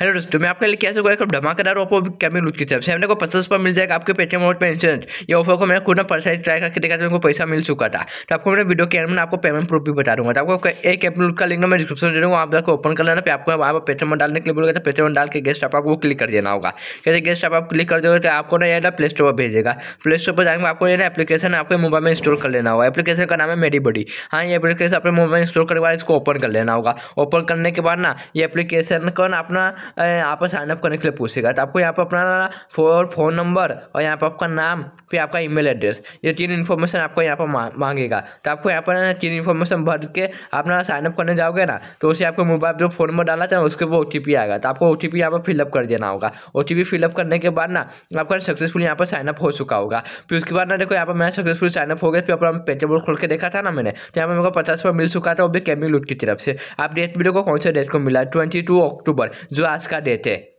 hello दोस्तों तो मैं आपके लिए कैसे हुआ एक धमाकेदार ऑफर कैमिंग की तरफ से हमने को पचास पर मिल जाएगा आपके पेटीएम मोड पर इंश्योरेंस ये ऑफर को मैंने खुद ना पर्सनली ट्राई करके देखा था मेरे पैसा मिल चुका था तो आपको मैंने वीडियो के में आपको पेमेंट प्रूफ भी बता दूंगा तो आपको एक एप का लिंक मैं डिस्क्रिप्शन दे दूँगा आप जाकर ओपन कर लेना आपको वहाँ पर पेटीएम डालने के लिए बोलेगा तो पेटीएम डाल के गेस्ट आप आपको क्लिक कर देना होगा कैसे गेस्ट आप क्लिक कर देगा तो आपको ना यहाँ प्ले स्टोर पर भेजेगा प्ले स्टोर पर जाएंगे आपको ये ना एप्लीकेशन आपके मोबाइल में इंस्टॉल कर लेना होगा एप्लीकेशन का नाम है मेरी बडी हाँ ये एप्लीकेशन अपने मोबाइल में इंस्टॉल करके बाद इसको ओपन कर लेना होगा ओपन करने के बाद ना ये एप्लीकेशन को ना अपना यहाँ पर साइनअप करने के लिए पूछेगा तो आपको यहाँ पर अपना फोन फोन नंबर और यहाँ पर आपका नाम फिर आपका ईमेल एड्रेस ये तीन इन्फॉर्मेशन आपको यहाँ पर मांगेगा तो आपको यहाँ पर तीन इन्फॉर्मेशन भर के अपना साइनअप करने जाओगे ना तो उसे आपको मोबाइल जो फोन नंबर डाला था उसके वो ओ आएगा तो आपको ओ टी यहाँ पर फिलअप कर देना होगा ओ टी फिलअप करने के बाद ना आपका सक्सेसफुल यहाँ पर साइनअप हो चुका होगा फिर उसके बाद ना देखो यहाँ पर मैं सक्सेसफुल साइनअप हो गया फिर अपना पेटेबल खोल के देखा था ना मैंने तो यहाँ पर मेरे को पचास रुपये मिल चुका था वो भी कैमिंग लूट की तरफ से आप डेट वीडियो को कौन से डेट को मिला ट्वेंटी अक्टूबर जो पास कर देते